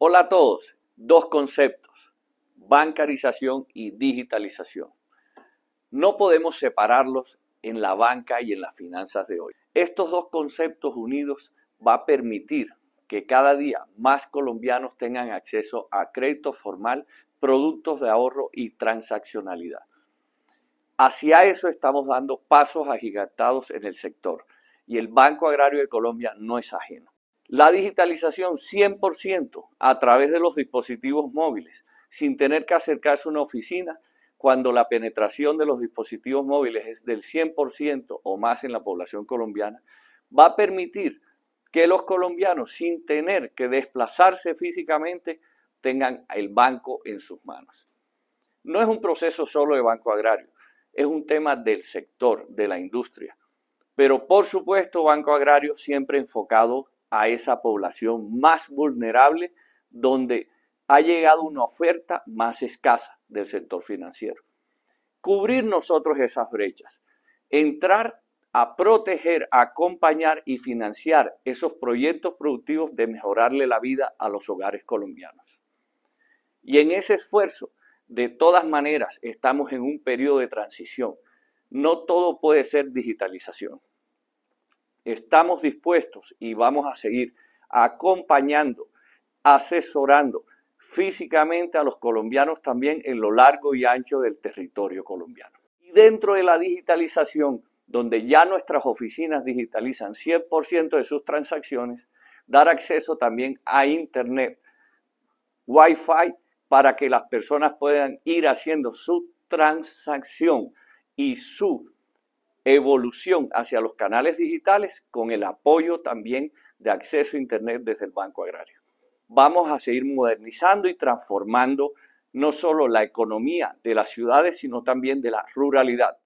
Hola a todos. Dos conceptos, bancarización y digitalización. No podemos separarlos en la banca y en las finanzas de hoy. Estos dos conceptos unidos va a permitir que cada día más colombianos tengan acceso a crédito formal, productos de ahorro y transaccionalidad. Hacia eso estamos dando pasos agigantados en el sector y el Banco Agrario de Colombia no es ajeno. La digitalización 100% a través de los dispositivos móviles, sin tener que acercarse a una oficina cuando la penetración de los dispositivos móviles es del 100% o más en la población colombiana, va a permitir que los colombianos, sin tener que desplazarse físicamente, tengan el banco en sus manos. No es un proceso solo de Banco Agrario, es un tema del sector, de la industria. Pero por supuesto, Banco Agrario siempre enfocado a esa población más vulnerable donde ha llegado una oferta más escasa del sector financiero. Cubrir nosotros esas brechas, entrar a proteger, acompañar y financiar esos proyectos productivos de mejorarle la vida a los hogares colombianos. Y en ese esfuerzo, de todas maneras, estamos en un periodo de transición. No todo puede ser digitalización estamos dispuestos y vamos a seguir acompañando, asesorando físicamente a los colombianos también en lo largo y ancho del territorio colombiano. Y dentro de la digitalización, donde ya nuestras oficinas digitalizan 100% de sus transacciones, dar acceso también a Internet, Wi-Fi, para que las personas puedan ir haciendo su transacción y su evolución hacia los canales digitales con el apoyo también de acceso a Internet desde el Banco Agrario. Vamos a seguir modernizando y transformando no solo la economía de las ciudades, sino también de la ruralidad.